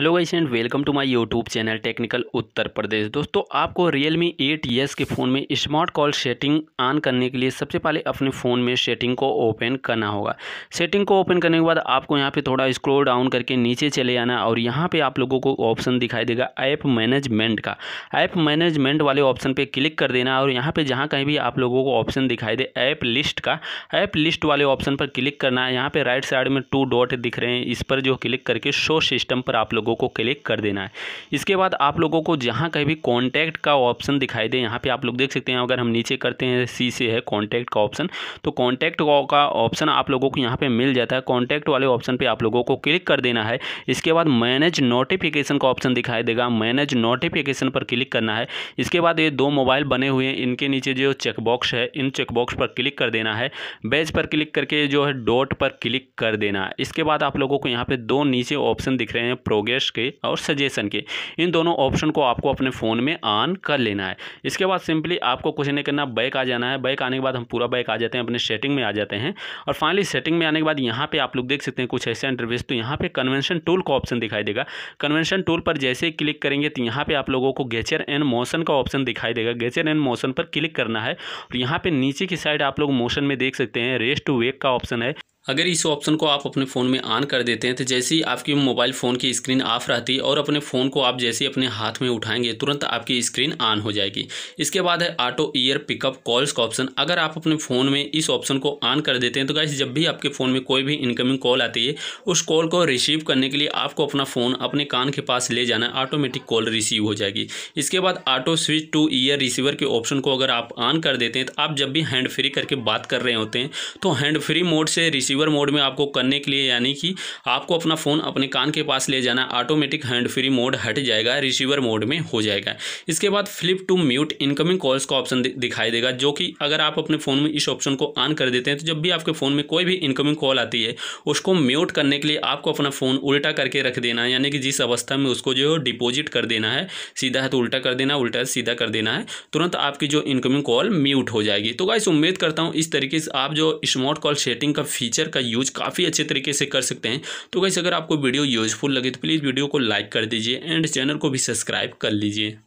hello guys and welcome to my YouTube channel technical Uttar Pradesh दोस्तों आपको Mi eight Yes के phone में smart call setting on करने के लिए सबसे पहले अपने फ़ोन में सेटिंग को ओपन करना होगा सेटिंग को ओपन करने के बाद आपको यहाँ पे थोड़ा स्क्रॉल डाउन करके नीचे चले आना और यहाँ पे आप लोगों को ऑप्शन दिखाई देगा ऐप मैनेजमेंट का ऐप मैनेजमेंट वाले ऑप्शन पर क्लिक कर देना और यहाँ पर जहाँ कहीं भी आप लोगों को ऑप्शन दिखाई दे ऐप लिस्ट का ऐप लिस्ट वाले ऑप्शन पर क्लिक करना है यहाँ पर राइट साइड में टू डॉट दिख रहे हैं इस पर जो क्लिक करके शो सिस्टम पर आप लोग लोगों को क्लिक कर देना है इसके बाद आप लोगों को जहाँ कहीं भी कॉन्टैक्ट का ऑप्शन दिखाई दे यहाँ पर आप लोग देख सकते हैं अगर हम नीचे करते हैं सी से है कॉन्टैक्ट का ऑप्शन तो कॉन्टैक्ट का ऑप्शन आप लोगों को यहाँ पर मिल जाता है कॉन्टैक्ट वाले ऑप्शन पर आप लोगों को क्लिक कर देना है इसके बाद मैनेज नोटिफिकेशन का ऑप्शन दिखाई देगा मैनेज नोटिफिकेशन पर क्लिक करना है इसके बाद ये दो मोबाइल बने हुए हैं इनके नीचे जो चेकबॉक्स है इन चेकबॉक्स पर क्लिक कर देना है बेज पर क्लिक करके जो है डॉट पर क्लिक कर देना है इसके बाद आप लोगों को यहाँ पे दो नीचे ऑप्शन दिख रहे हैं प्रोग्रेस रिक्वेस्ट के और सजेशन के इन दोनों ऑप्शन को आपको अपने फ़ोन में ऑन कर लेना है इसके बाद सिंपली आपको कुछ नहीं करना बैक आ जाना है बैक आने के बाद हम पूरा बैक आ जाते हैं अपने सेटिंग में आ जाते हैं और फाइनली सेटिंग में आने के बाद यहाँ पर आप लोग देख सकते हैं कुछ ऐसे इंटरव्यूज तो यहाँ पर कन्वेंशन टूल का ऑप्शन दिखाई देगा कन्वेंशन टूल पर जैसे ही क्लिक करेंगे तो यहाँ पर आप लोगों को गेचर एंड मोशन का ऑप्शन दिखाई देगा गेचर एंड मोशन पर क्लिक करना है और यहाँ पर नीचे की साइड आप लोग मोशन में देख सकते हैं रेस्ट टू वेक का ऑप्शन है अगर इस ऑप्शन को आप अपने फ़ोन में ऑन कर देते हैं तो जैसे ही आपकी मोबाइल फ़ोन की स्क्रीन ऑफ रहती है और अपने फ़ोन को आप जैसे ही अपने हाथ में उठाएंगे तुरंत आपकी स्क्रीन ऑन हो जाएगी इसके बाद है ऑटो ईयर पिकअप कॉल्स का ऑप्शन अगर आप अपने फ़ोन में इस ऑप्शन को ऑन कर देते हैं तो गाइस जब भी आपके फ़ोन में कोई भी इनकमिंग कॉल आती है उस कॉल को रिसीव करने के लिए आपको अपना फ़ोन अपने कान के पास ले जाना ऑटोमेटिक कॉल रिसीव हो जाएगी इसके बाद auto switch to ear receiver के ऑप्शन को अगर आप ऑन कर देते हैं तो आप जब भी हैंड फ्री करके बात कर रहे होते हैं तो हैंड फ्री मोड से रिसीव रिसीवर मोड में आपको करने के लिए यानी कि आपको अपना फ़ोन अपने कान के पास ले जाना ऑटोमेटिक हैंड फ्री मोड हट जाएगा रिसीवर मोड में हो जाएगा इसके बाद flip to mute incoming calls का ऑप्शन दिखाई देगा जो कि अगर आप अपने फ़ोन में इस ऑप्शन को ऑन कर देते हैं तो जब भी आपके फ़ोन में कोई भी इनकमिंग कॉल आती है उसको म्यूट करने के लिए आपको अपना फ़ोन उल्टा करके रख देना है यानी कि जिस अवस्था में उसको जो है डिपोजिट कर देना है सीधा है तो उल्टा कर देना उल्टा सीधा कर देना है तुरंत आपकी जो इनकमिंग कॉल म्यूट हो जाएगी तो गाइस उम्मीद करता हूँ इस तरीके से आप जो स्मार्ट कॉल सेटिंग का फीचर फीचर का यूज़ काफ़ी अच्छे तरीके से कर सकते हैं तो गैस अगर आपको वीडियो यूजफुल लगे तो प्लीज़ वीडियो को लाइक कर दीजिए एंड चैनल को भी सब्सक्राइब कर लीजिए